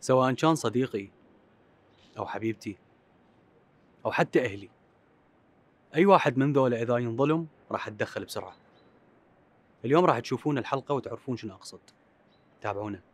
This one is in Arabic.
سواء كان صديقي أو حبيبتي أو حتى أهلي أي واحد من ذولا إذا ينظلم راح أتدخل بسرعة اليوم راح تشوفون الحلقة وتعرفون شنو أقصد تابعونا